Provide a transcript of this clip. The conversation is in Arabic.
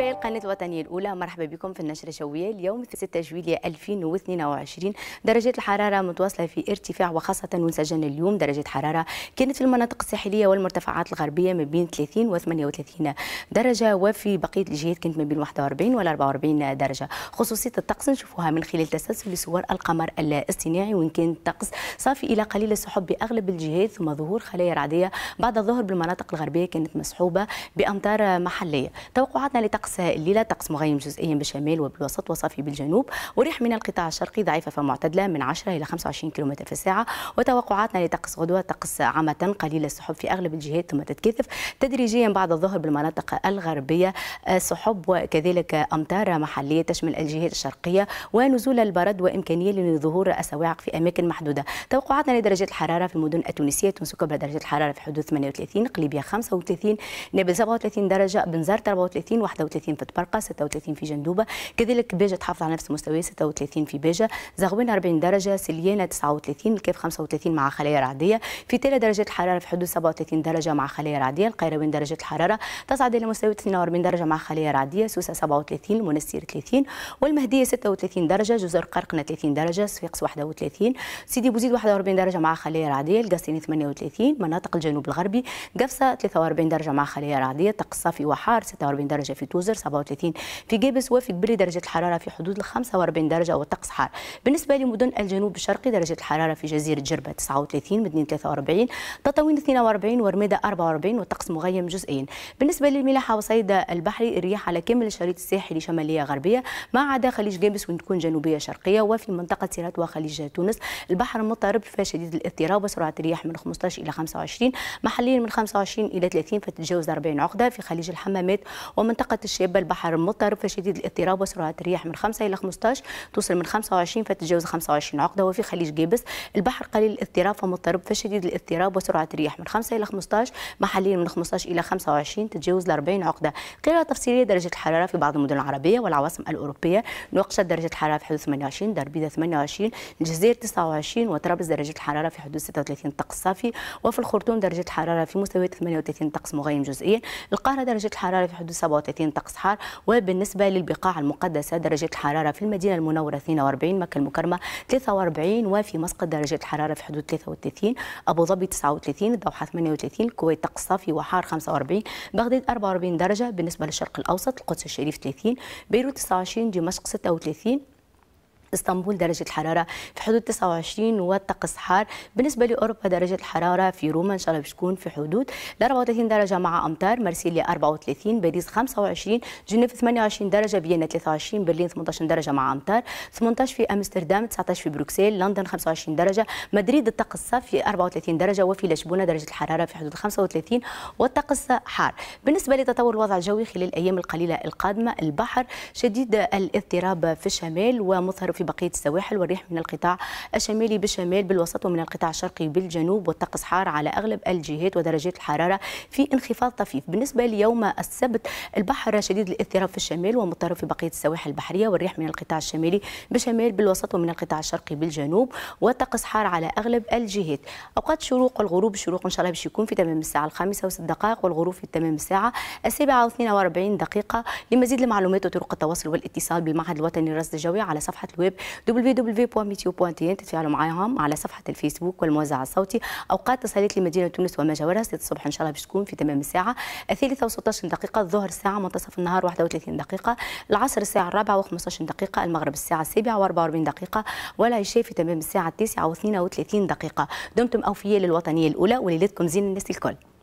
متابعي القناة الوطنية الأولى مرحبا بكم في النشرة الجوية اليوم 6 جويلية 2022 درجة الحرارة متواصلة في ارتفاع وخاصة وسجلنا اليوم درجة حرارة كانت في المناطق الساحلية والمرتفعات الغربية ما بين 30 و 38 درجة وفي بقية الجهات كانت ما بين 41 و 44 درجة خصوصية الطقس نشوفوها من خلال تسلسل صور القمر الاصطناعي وإن كان الطقس صافي إلى قليل السحب بأغلب الجهات ثم ظهور خلايا رعدية بعد الظهر بالمناطق الغربية كانت مصحوبة بأمطار محلية توقعاتنا لطقس الطقس الليلة طقس مغيم جزئيا بالشمال وبالوسط وصافي بالجنوب وريح من القطاع الشرقي ضعيفة فمعتدلة من 10 إلى 25 كم في الساعة وتوقعاتنا لطقس غدوة طقس عامة قليل السحب في أغلب الجهات ثم تتكثف تدريجيا بعد الظهر بالمناطق الغربية سحب وكذلك أمطار محلية تشمل الجهات الشرقية ونزول البرد وإمكانية لظهور السواعق في أماكن محدودة توقعاتنا لدرجات الحرارة في المدن التونسية تونس كبرى درجة الحرارة في حدود 38 قليبية 35 نابل 37 درجة بنزرت 34 31 36 في تبرقه 36 في جندوبه كذلك باجه تحافظ على نفس مستوى 36 في باجه زغوين 40 درجه سليانه 39 الكاف 35 مع خلايا رعديه في تلا درجات الحراره في حدود 37 درجه مع خلايا رعديه القيروان درجه الحراره تصعد الى مستوى 42 درجه مع خلايا رعديه سوسه 37 المنستير 30 والمهديه 36 درجه جزر قرقنه 30 درجه صفاقس 31 سيدي بوزيد 41 درجه مع خلايا رعديه القاسيني 38 مناطق الجنوب الغربي قفصه 43 درجه مع خلايا رعديه تقصى في وحار 46 درجه في تونس جزر 37 في جيبس وفي درجه الحراره في حدود 45 درجه والطقس حار بالنسبه لمدن الجنوب الشرقي درجه الحراره في جزيره جربه 39 مدنين 43 تطاوين 42 ورميده 44 والطقس مغيم جزئيا بالنسبه للملاحه وصيد البحري الرياح على كامل الشريط الساحلي شماليه غربيه ما عدا خليج جيبس وين تكون جنوبيه شرقيه وفي منطقه سيرات وخليج تونس البحر مضطرب فشديد الاضطراب وسرعه الرياح من 15 الى 25 محليا من 25 الى 30 فتتجاوز 40 عقده في خليج الحمامات ومنطقه الشابه البحر مضطرب فشديد الاضطراب وسرعه الرياح من 5 الى 15 توصل من 25 فتتجاوز 25 عقده وفي خليج جابس البحر قليل الاضطراب ومضطرب فشديد الاضطراب وسرعه الرياح من 5 الى 15 محليا من 15 الى 25 تتجاوز ال 40 عقده قراءه تفصيليه درجه الحراره في بعض المدن العربيه والعواصم الاوروبيه نواقشة درجه الحراره في حدود 28 دربيده 28 الجزائر 29 وطرابلس درجه الحراره في حدود 36 طقس صافي وفي الخرطوم درجه الحراره في مستويات 38 طقس مغيم جزئيا القاهره درجه الحراره في حدود 37 طقس منطقة صحار وبالنسبة للبقاع المقدسة درجة الحرارة في المدينة المنورة 42 مكة المكرمة 43 وفي مسقط درجة الحرارة في حدود 33 أبو ظبي 39 الدوحة 38 الكويت طقس صافي وحار 45 بغداد 44 درجة بالنسبة للشرق الأوسط القدس الشريف 30 بيروت 29 دمشق 36 اسطنبول درجة الحرارة في حدود 29 والطقس حار بالنسبة لأوروبا درجة الحرارة في روما إن شاء الله بتكون في حدود 34 درجة مع أمطار مارسيليا 34 باريس 25 جنيف 28 درجة فيينا 23 برلين 18 درجة مع أمطار 18 في أمستردام 19 في بروكسل لندن 25 درجة مدريد الطقس صافي 34 درجة وفي لشبونة درجة الحرارة في حدود 35 والطقس حار بالنسبة لتطور الوضع الجوي خلال الأيام القليلة القادمة البحر شديد الاضطراب في الشمال ومظهر في في بقية السواحل والريح من القطاع الشمالي بالشمال بالوسط ومن القطاع الشرقي بالجنوب والطقس حار على أغلب الجهات ودرجات الحرارة في انخفاض طفيف بالنسبة ليوم السبت البحر شديد الاضطراب في الشمال ومضطرب في بقية السواحل البحرية والريح من القطاع الشمالي بالشمال بالوسط ومن القطاع الشرقي بالجنوب والطقس حار على أغلب الجهات أوقات الشروق والغروب الشروق إن شاء الله باش يكون في تمام الساعة الخامسة وست دقائق والغروب في تمام الساعة السابعة و42 دقيقة لمزيد المعلومات وطرق التواصل والاتصال بالمعهد الوطني للرصد الجوي على صفحة الويب الشباب www.meteo.tn تتفاعلوا معاهم على صفحة الفيسبوك والموزع الصوتي أوقات تصليت لمدينة تونس وما جاورها 6 الصبح إن شاء الله باش تكون في تمام الساعة الثالثة و16 دقيقة الظهر الساعة منتصف النهار 31 دقيقة العصر الساعة الرابعة و15 دقيقة المغرب الساعة السابعة و44 دقيقة والعشاء في تمام الساعة التاسعة و32 دقيقة دمتم أوفياء للوطنية الأولى وليلتكم زين الناس الكل